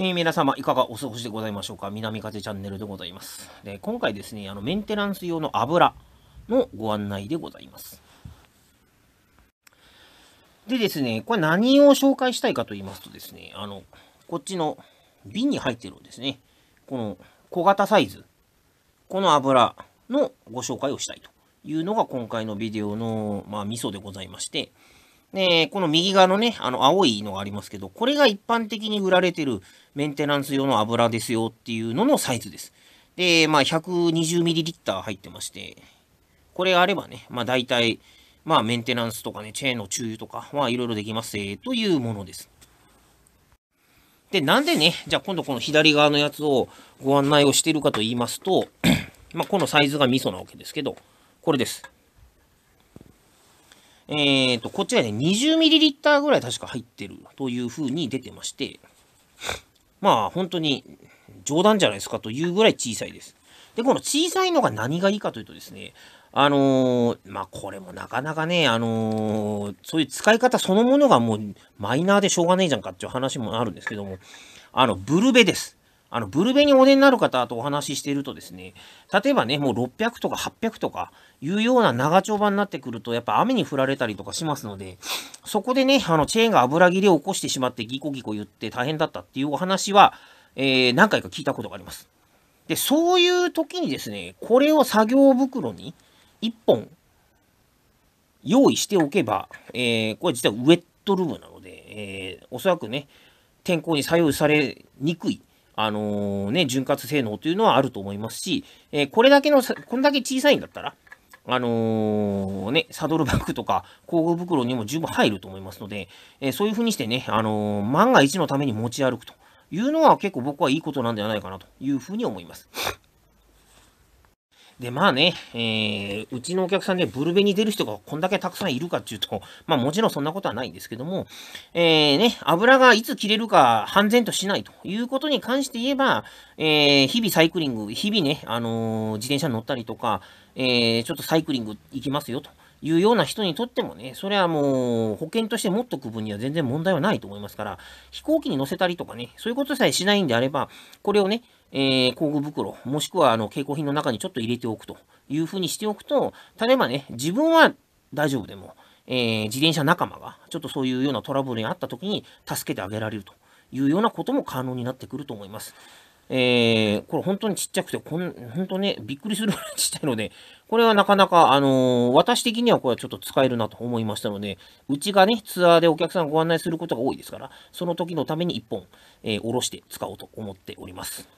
えー、皆様、いかがお過ごしでございましょうか南風チャンネルでございます。で今回ですね、あのメンテナンス用の油のご案内でございます。でですね、これ何を紹介したいかと言いますとですね、あの、こっちの瓶に入ってるですね、この小型サイズ、この油のご紹介をしたいというのが今回のビデオの、まあ、ミでございまして、で、この右側のね、あの青いのがありますけど、これが一般的に売られてるメンテナンス用の油ですよっていうののサイズです。で、まあ 120ml 入ってまして、これあればね、まあ大体、まあメンテナンスとかね、チェーンの注油とか、まあいろいろできます、えというものです。で、なんでね、じゃあ今度この左側のやつをご案内をしているかと言いますと、まあこのサイズがミソなわけですけど、これです。えっ、ー、と、こっちはね、20ml ぐらい確か入ってるというふうに出てまして、まあ、本当に冗談じゃないですかというぐらい小さいです。で、この小さいのが何がいいかというとですね、あのー、まあ、これもなかなかね、あのー、そういう使い方そのものがもうマイナーでしょうがねえじゃんかっていう話もあるんですけども、あの、ブルベです。あの、ブルベにお出になる方とお話ししているとですね、例えばね、もう600とか800とかいうような長丁場になってくると、やっぱ雨に降られたりとかしますので、そこでね、あの、チェーンが油切れを起こしてしまってギコギコ言って大変だったっていうお話は、えー、何回か聞いたことがあります。で、そういう時にですね、これを作業袋に1本用意しておけば、えー、これ実はウェットルームなので、えー、おそらくね、天候に左右されにくいあのー、ね、潤滑性能というのはあると思いますし、えー、これだけの、こんだけ小さいんだったら、あのー、ね、サドルバッグとか工具袋にも十分入ると思いますので、えそういう風にしてね、あの万が一のために持ち歩くというのは結構僕はいいことなんではないかなという風に思います。で、まあね、えー、うちのお客さんでブルベに出る人がこんだけたくさんいるかっていうと、まあもちろんそんなことはないんですけども、えー、ね、油がいつ切れるか判然としないということに関して言えば、えー、日々サイクリング、日々ね、あのー、自転車乗ったりとか、えー、ちょっとサイクリング行きますよと。いうような人にとってもね、それはもう保険として持っとく分には全然問題はないと思いますから、飛行機に乗せたりとかね、そういうことさえしないんであれば、これをね、えー、工具袋、もしくはあの、蛍光品の中にちょっと入れておくというふうにしておくと、例えばね、自分は大丈夫でも、えー、自転車仲間が、ちょっとそういうようなトラブルにあった時に助けてあげられるというようなことも可能になってくると思います。えー、これ本当にちっちゃくて、こん、本当ね、びっくりするぐらいちっちゃいので、これはなかなか、あのー、私的にはこれはちょっと使えるなと思いましたので、うちがね、ツアーでお客さんご案内することが多いですから、その時のために1本、えー、おろして使おうと思っております。